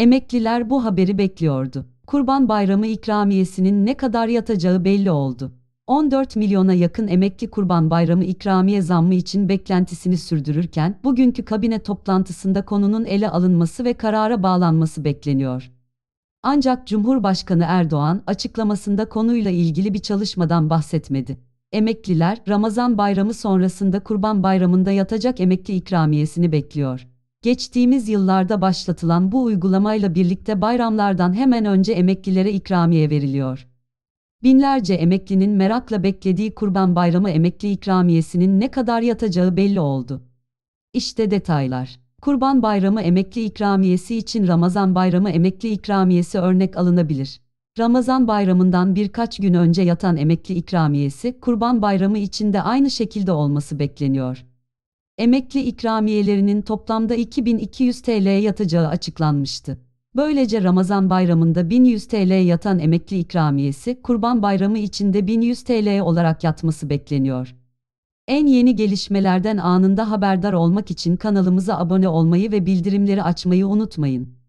Emekliler bu haberi bekliyordu. Kurban Bayramı ikramiyesinin ne kadar yatacağı belli oldu. 14 milyona yakın emekli Kurban Bayramı ikramiye zammı için beklentisini sürdürürken, bugünkü kabine toplantısında konunun ele alınması ve karara bağlanması bekleniyor. Ancak Cumhurbaşkanı Erdoğan açıklamasında konuyla ilgili bir çalışmadan bahsetmedi. Emekliler Ramazan Bayramı sonrasında Kurban Bayramı'nda yatacak emekli ikramiyesini bekliyor. Geçtiğimiz yıllarda başlatılan bu uygulamayla birlikte bayramlardan hemen önce emeklilere ikramiye veriliyor. Binlerce emeklinin merakla beklediği Kurban Bayramı emekli ikramiyesinin ne kadar yatacağı belli oldu. İşte detaylar. Kurban Bayramı emekli ikramiyesi için Ramazan Bayramı emekli ikramiyesi örnek alınabilir. Ramazan bayramından birkaç gün önce yatan emekli ikramiyesi Kurban Bayramı için de aynı şekilde olması bekleniyor emekli ikramiyelerinin toplamda 2200 TL yatacağı açıklanmıştı. Böylece Ramazan bayramında 1100 TL yatan emekli ikramiyesi Kurban Bayramı içinde 1100 TL olarak yatması bekleniyor. En yeni gelişmelerden anında haberdar olmak için kanalımıza abone olmayı ve bildirimleri açmayı unutmayın.